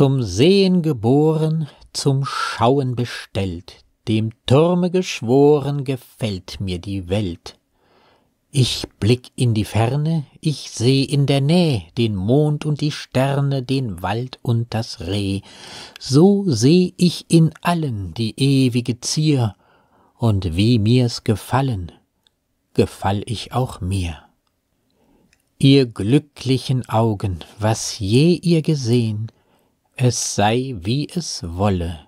Zum Sehen geboren, zum Schauen bestellt, dem Turme geschworen, gefällt mir die Welt. Ich blick in die Ferne, ich seh in der Näh den Mond und die Sterne, den Wald und das Reh. So seh ich in allen die ewige Zier, und wie mir's gefallen, gefall ich auch mir. Ihr glücklichen Augen, was je ihr gesehen, es sei, wie es wolle,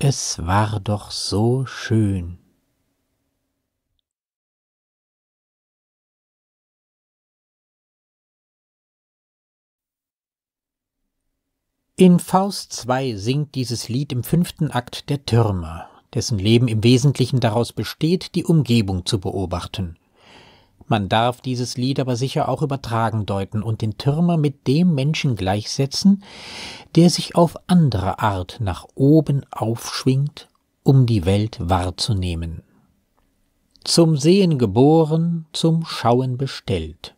es war doch so schön. In Faust II singt dieses Lied im fünften Akt der Türmer, dessen Leben im Wesentlichen daraus besteht, die Umgebung zu beobachten man darf dieses Lied aber sicher auch übertragen deuten und den Türmer mit dem Menschen gleichsetzen, der sich auf andere Art nach oben aufschwingt, um die Welt wahrzunehmen. Zum Sehen geboren, zum Schauen bestellt.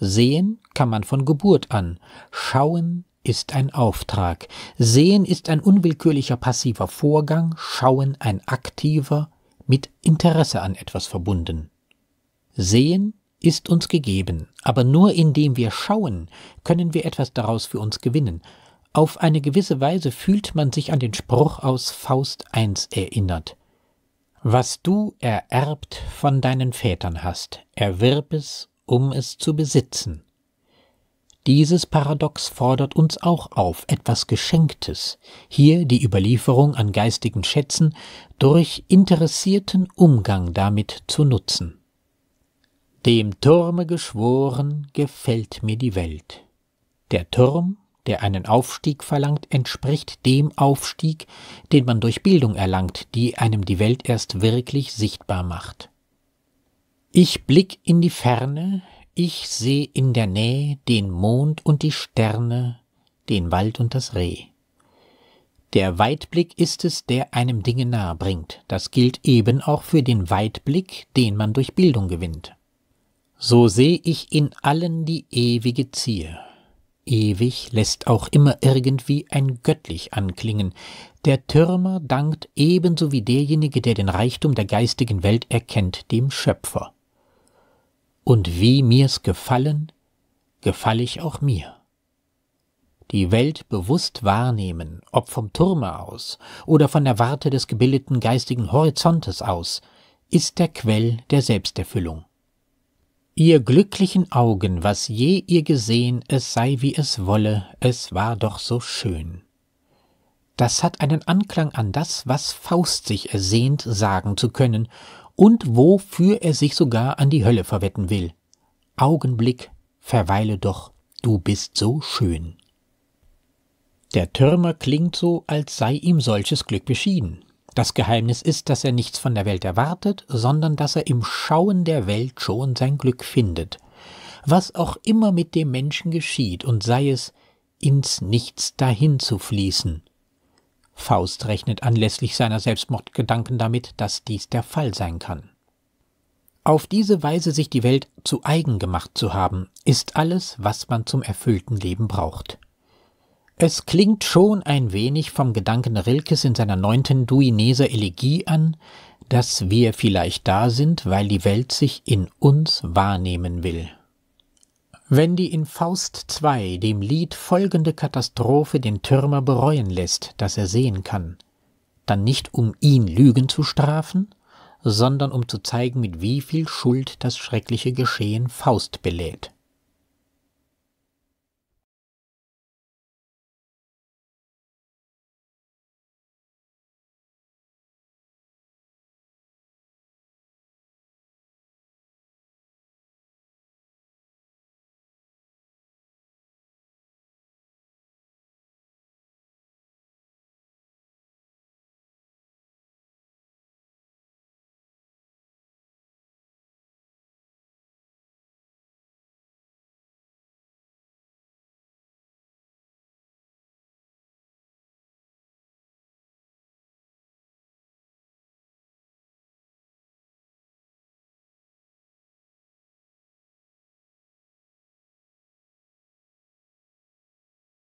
Sehen kann man von Geburt an, schauen ist ein Auftrag, sehen ist ein unwillkürlicher passiver Vorgang, schauen ein aktiver, mit Interesse an etwas verbunden. Sehen ist uns gegeben, aber nur indem wir schauen, können wir etwas daraus für uns gewinnen. Auf eine gewisse Weise fühlt man sich an den Spruch aus Faust I erinnert. Was du ererbt von deinen Vätern hast, erwirb es, um es zu besitzen. Dieses Paradox fordert uns auch auf, etwas Geschenktes, hier die Überlieferung an geistigen Schätzen, durch interessierten Umgang damit zu nutzen. Dem Turme geschworen, gefällt mir die Welt. Der Turm, der einen Aufstieg verlangt, entspricht dem Aufstieg, den man durch Bildung erlangt, die einem die Welt erst wirklich sichtbar macht. Ich blick in die Ferne, ich seh in der Nähe den Mond und die Sterne, den Wald und das Reh. Der Weitblick ist es, der einem Dinge nahe bringt. Das gilt eben auch für den Weitblick, den man durch Bildung gewinnt. So seh ich in allen die ewige Zier. Ewig lässt auch immer irgendwie ein göttlich anklingen. Der Türmer dankt ebenso wie derjenige, der den Reichtum der geistigen Welt erkennt, dem Schöpfer. Und wie mir's gefallen, gefall ich auch mir. Die Welt bewusst wahrnehmen, ob vom Turme aus oder von der Warte des gebildeten geistigen Horizontes aus, ist der Quell der Selbsterfüllung ihr glücklichen Augen, was je ihr gesehen, es sei wie es wolle, es war doch so schön. Das hat einen Anklang an das, was Faust sich ersehnt, sagen zu können und wofür er sich sogar an die Hölle verwetten will. Augenblick, verweile doch, du bist so schön. Der Türmer klingt so, als sei ihm solches Glück beschieden. Das Geheimnis ist, dass er nichts von der Welt erwartet, sondern dass er im Schauen der Welt schon sein Glück findet. Was auch immer mit dem Menschen geschieht, und sei es, ins Nichts dahin zu fließen. Faust rechnet anlässlich seiner Selbstmordgedanken damit, dass dies der Fall sein kann. Auf diese Weise sich die Welt zu eigen gemacht zu haben, ist alles, was man zum erfüllten Leben braucht. Es klingt schon ein wenig vom Gedanken Rilkes in seiner neunten Duineser Elegie an, dass wir vielleicht da sind, weil die Welt sich in uns wahrnehmen will. Wenn die in Faust II dem Lied folgende Katastrophe den Türmer bereuen lässt, dass er sehen kann, dann nicht um ihn Lügen zu strafen, sondern um zu zeigen, mit wie viel Schuld das schreckliche Geschehen Faust belädt.